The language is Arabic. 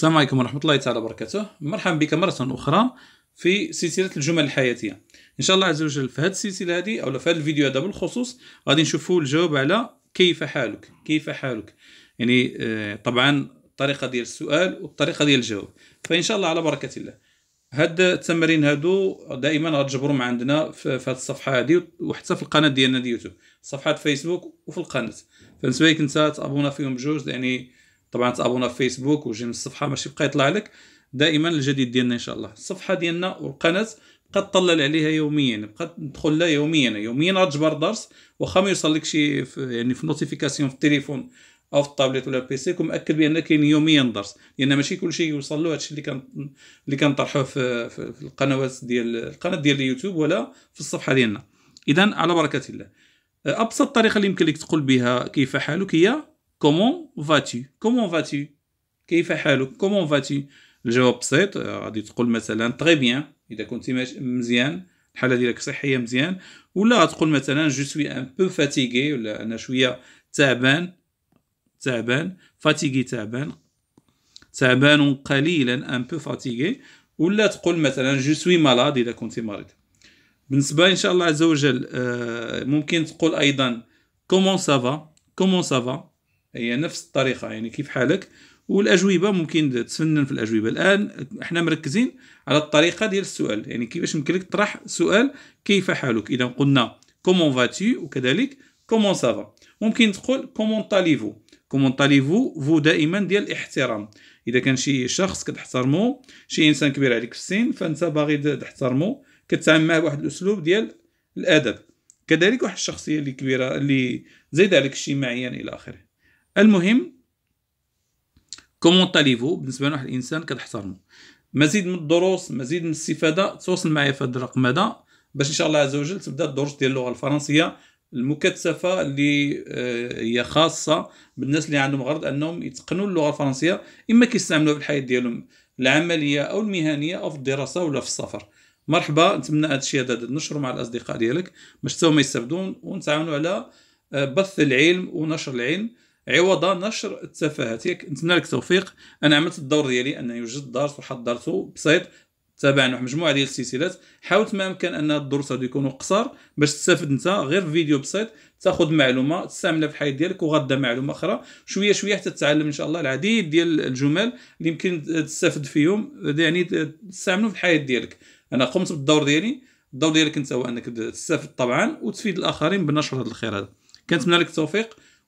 السلام عليكم ورحمة الله تعالى وبركاته مرحبا بك مرة أخرى في سلسلة الجمل الحياتية إن شاء الله عز وجل في هذه السلسلة هذه أو في هذا الفيديو هذا بالخصوص غادي نشوفوا الجواب على كيف حالك كيف حالك يعني آه، طبعا الطريقة ديال السؤال والطريقة ديال الجواب فإن شاء الله على بركة الله هاد التمارين هادو دائما غتجبرهم عندنا في هاد الصفحة هادي وحتى في القناة ديالنا ديال يوتيوب صفحة فيسبوك وفي القناة فبالنسبة لك انت تابونا فيهم بجوج يعني طبعا تابونا في فيسبوك وجي من الصفحه ماشي بقى يطلع لك دائما الجديد ديالنا ان شاء الله الصفحه ديالنا والقناه بقى تطلع عليها يوميا بقى تدخل لها يوميا يوميا غتجبر درس واخا ما لك شي في يعني في نوتيفيكاسيون في التليفون او في الطابليت ولا البيسي كنأكد بان كاين يوميا درس لان ماشي كلشي يوصل له هادشي اللي كان اللي كنطرحوه في, في, في القنوات ديال القناه ديال اليوتيوب ولا في الصفحه ديالنا اذا على بركه الله ابسط طريقه اللي يمكن لك تقول بها كيف حالك هي كومون فاتي كومون فاتي كيف حالك كومون فاتي الجواب بسيط آه، غادي تقول مثلا تري بيان اذا كنت مزيان الحاله ديالك صحيه مزيان ولا غتقول مثلا جو سوي ان بو فاتيغي ولا انا شويه تعبان تعبان فاتيغي تعبان تعبان قليلا ان بو فاتيغي ولا تقول مثلا جو سوي مالاد اذا كنت مريض بالنسبه ان شاء الله عز وجل آه، ممكن تقول ايضا كومون سافا كومون سافا هي نفس الطريقه يعني كيف حالك والاجوبه ممكن تسنن في الاجوبه الان احنا مركزين على الطريقه ديال السؤال يعني كيفاش يمكن لك تطرح سؤال كيف حالك اذا قلنا كومون فاتي وكذلك كومون سافا ممكن تقول كومون طاليفو كومون طاليفو فو دائما ديال الاحترام اذا كان شي شخص كتحترمو شي انسان كبير عليك في السن فانت باغي تحترمو كتعامل معاه بواحد الاسلوب ديال الادب كذلك واحد الشخصيه اللي كبيره اللي زايده عليك اجتماعيا الى اخره المهم كومونت ليفو بالنسبه لواحد الانسان كتحترمو مزيد من الدروس مزيد من الاستفاده تواصل معايا في هذا الرقم هذا باش ان شاء الله عز وجل تبدا الدروس ديال اللغه الفرنسيه المكثفه اللي آه، هي خاصه بالناس اللي عندهم غرض انهم يتقنوا اللغه الفرنسيه اما كيستعملوها في الحياه ديالهم العمليه او المهنيه او في الدراسه ولا في السفر مرحبا نتمنى هذا الشيء هذا نشره مع الاصدقاء ديالك باش حتى هما يستافدون ونتعاونوا على آه، بث العلم ونشر العلم عوض نشر التفاهات ياك نتمنى لك التوفيق انا عملت الدور ديالي انني يوجد درس وحضرته بسيط تابعنا واحد المجموعه ديال السلسلات حاولت ما امكن ان الدروس هادو يكونوا قصار باش تستافد انت غير فيديو بسيط تاخذ معلومه تستعملها في الحياه ديالك وغدا معلومه اخرى شويه شويه حتى تتعلم ان شاء الله العديد ديال الجمل اللي يمكن تستافد فيهم يعني تستعملهم في الحياه ديالك انا قمت بالدور ديالي الدور ديالك انت هو انك تستافد طبعا وتفيد الاخرين بنشر هذا الخير هذا كنتمنى لك التوفيق